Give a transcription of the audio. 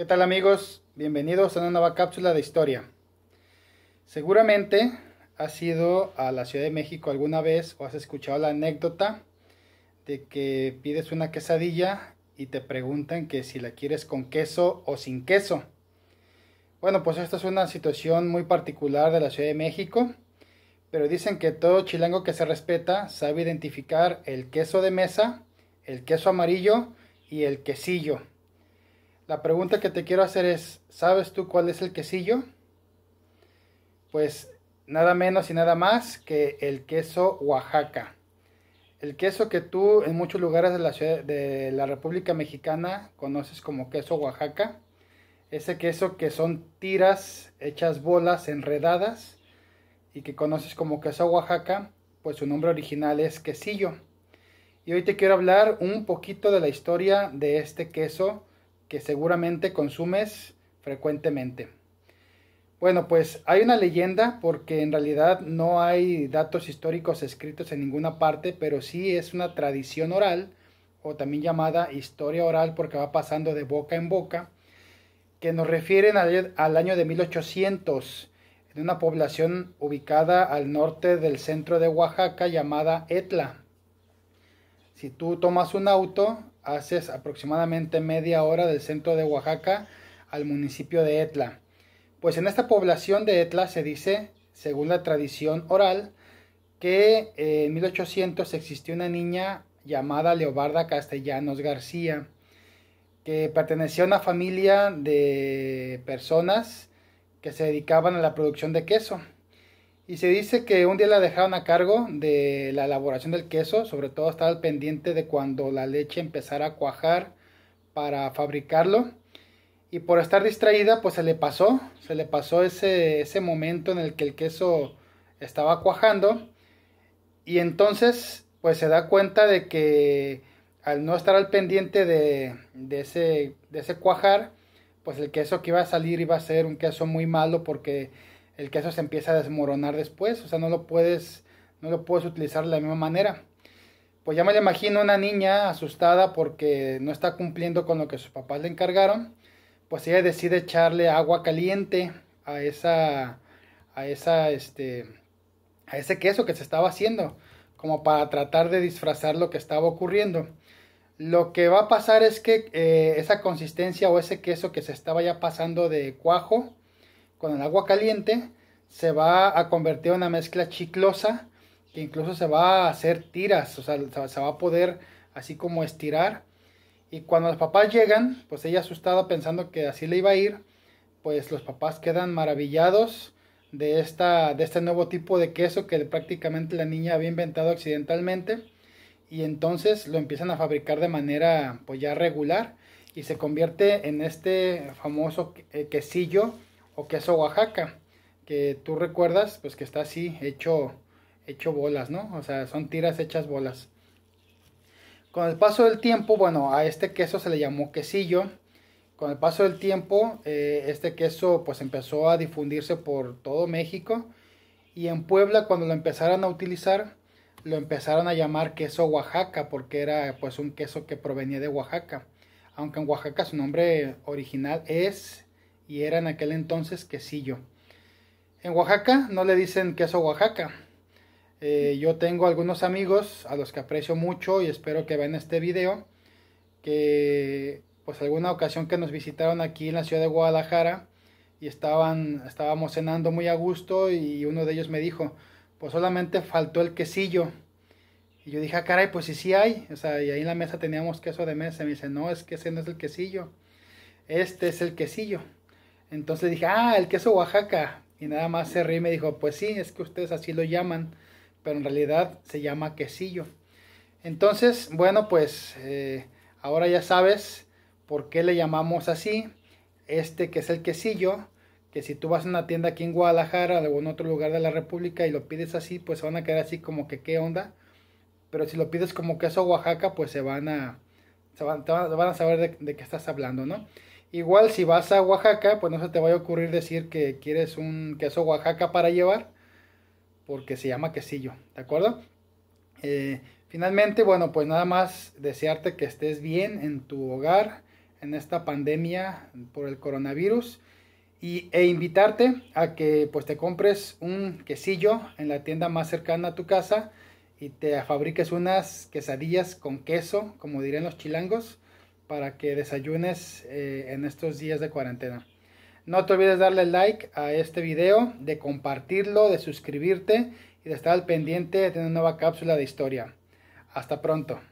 ¿Qué tal amigos? Bienvenidos a una nueva cápsula de historia. Seguramente has ido a la Ciudad de México alguna vez o has escuchado la anécdota de que pides una quesadilla y te preguntan que si la quieres con queso o sin queso. Bueno, pues esta es una situación muy particular de la Ciudad de México, pero dicen que todo chilango que se respeta sabe identificar el queso de mesa, el queso amarillo y el quesillo. La pregunta que te quiero hacer es, ¿sabes tú cuál es el quesillo? Pues nada menos y nada más que el queso Oaxaca. El queso que tú en muchos lugares de la, de la República Mexicana conoces como queso Oaxaca. Ese queso que son tiras hechas bolas enredadas y que conoces como queso Oaxaca, pues su nombre original es quesillo. Y hoy te quiero hablar un poquito de la historia de este queso que seguramente consumes frecuentemente. Bueno, pues hay una leyenda porque en realidad no hay datos históricos escritos en ninguna parte, pero sí es una tradición oral o también llamada historia oral porque va pasando de boca en boca, que nos refieren al, año de 1800 en una población ubicada al norte del centro de Oaxaca llamada Etla. Si tú tomas un auto haces aproximadamente media hora del centro de Oaxaca al municipio de Etla. Pues en esta población de Etla se dice, según la tradición oral, que eh, en 1800 existió una niña llamada Leobarda Castellanos García, que pertenecía a una familia de personas que se dedicaban a la producción de queso. Y se dice que un día la dejaron a cargo de la elaboración del queso, sobre todo estaba al pendiente de cuando la leche empezara a cuajar para fabricarlo. Y por estar distraída, pues se le pasó, se le pasó ese, ese momento en el que el queso estaba cuajando. Y entonces, pues se da cuenta de que al no estar al pendiente de, de, ese, de ese cuajar, pues el queso que iba a salir iba a ser un queso muy malo porque el queso se empieza a desmoronar después, o sea, no lo puedes, no lo puedes utilizar de la misma manera. Pues ya me imagino una niña asustada porque no está cumpliendo con lo que sus papás le encargaron, pues ella decide echarle agua caliente a esa, a esa, este, a ese queso que se estaba haciendo, como para tratar de disfrazar lo que estaba ocurriendo. Lo que va a pasar es que eh, esa consistencia o ese queso que se estaba ya pasando de cuajo, con el agua caliente se va a convertir en una mezcla chiclosa que incluso se va a hacer tiras, o sea, se va a poder así como estirar. Y cuando los papás llegan, pues ella asustada pensando que así le iba a ir, pues los papás quedan maravillados de, esta, de este nuevo tipo de queso que prácticamente la niña había inventado accidentalmente. Y entonces lo empiezan a fabricar de manera pues ya regular y se convierte en este famoso eh, quesillo o queso Oaxaca, que tú recuerdas, pues que está así, hecho, hecho bolas, ¿no? O sea, son tiras hechas bolas. Con el paso del tiempo, bueno, a este queso se le llamó quesillo. Con el paso del tiempo, eh, este queso pues empezó a difundirse por todo México. Y en Puebla, cuando lo empezaron a utilizar, lo empezaron a llamar queso Oaxaca, porque era pues un queso que provenía de Oaxaca. Aunque en Oaxaca su nombre original es y era en aquel entonces quesillo. En Oaxaca no le dicen queso Oaxaca. Eh, yo tengo algunos amigos a los que aprecio mucho y espero que vean este video, que pues alguna ocasión que nos visitaron aquí en la ciudad de Guadalajara y estaban, estábamos cenando muy a gusto y uno de ellos me dijo, pues solamente faltó el quesillo. Y yo dije, ah, caray, pues sí, sí hay. O sea, y ahí en la mesa teníamos queso de mesa. Y me dice, no, es que ese no es el quesillo. Este es el quesillo. Entonces dije, ah, el queso Oaxaca. Y nada más se ríe y me dijo, pues sí, es que ustedes así lo llaman, pero en realidad se llama quesillo. Entonces, bueno, pues eh, ahora ya sabes por qué le llamamos así. Este que es el quesillo, que si tú vas a una tienda aquí en Guadalajara o en otro lugar de la República y lo pides así, pues se van a quedar así como que qué onda. Pero si lo pides como queso Oaxaca, pues se van a, se van, van a saber de qué estás hablando, ¿no? Igual si vas a Oaxaca, pues no se te vaya a ocurrir decir que quieres un queso Oaxaca para llevar, porque se llama quesillo, ¿de acuerdo? Eh, finalmente, bueno, pues nada más desearte que estés bien en tu hogar en esta pandemia por el coronavirus y, e invitarte a que pues te compres un quesillo en la tienda más cercana a tu casa y te fabriques unas quesadillas con queso, como dirían los chilangos para que desayunes eh, en estos días de cuarentena. No te olvides darle like a este video, de compartirlo, de suscribirte y de estar al pendiente de una nueva cápsula de historia. Hasta pronto.